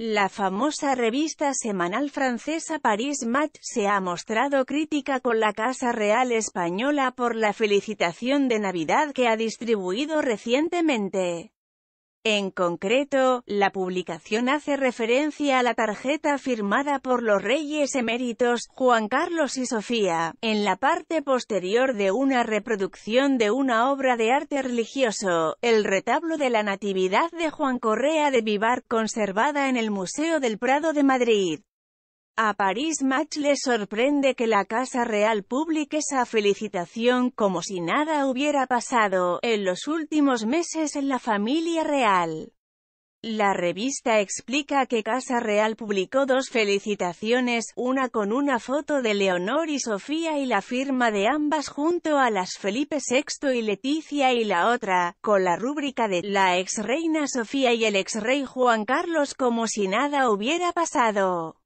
La famosa revista semanal francesa Paris Match se ha mostrado crítica con la Casa Real Española por la felicitación de Navidad que ha distribuido recientemente. En concreto, la publicación hace referencia a la tarjeta firmada por los reyes eméritos, Juan Carlos y Sofía, en la parte posterior de una reproducción de una obra de arte religioso, el retablo de la Natividad de Juan Correa de Vivar, conservada en el Museo del Prado de Madrid. A Paris Match le sorprende que la Casa Real publique esa felicitación como si nada hubiera pasado en los últimos meses en la familia real. La revista explica que Casa Real publicó dos felicitaciones, una con una foto de Leonor y Sofía y la firma de ambas junto a las Felipe VI y Leticia y la otra, con la rúbrica de la ex reina Sofía y el ex rey Juan Carlos como si nada hubiera pasado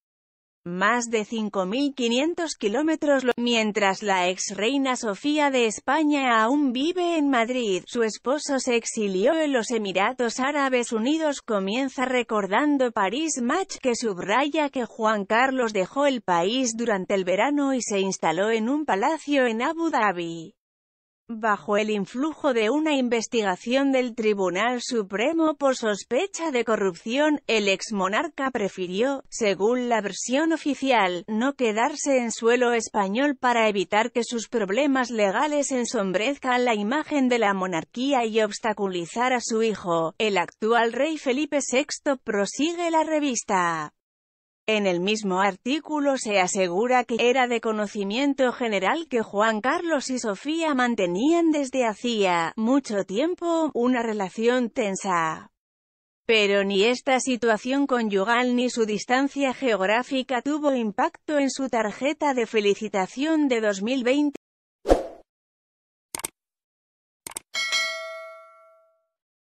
más de 5.500 kilómetros. Mientras la ex reina Sofía de España aún vive en Madrid, su esposo se exilió en los Emiratos Árabes Unidos. Comienza recordando París Match, que subraya que Juan Carlos dejó el país durante el verano y se instaló en un palacio en Abu Dhabi bajo el influjo de una investigación del Tribunal Supremo por sospecha de corrupción, el exmonarca prefirió, según la versión oficial, no quedarse en suelo español para evitar que sus problemas legales ensombrezcan la imagen de la monarquía y obstaculizar a su hijo, el actual rey Felipe VI, prosigue la revista. En el mismo artículo se asegura que era de conocimiento general que Juan Carlos y Sofía mantenían desde hacía mucho tiempo una relación tensa. Pero ni esta situación conyugal ni su distancia geográfica tuvo impacto en su tarjeta de felicitación de 2020.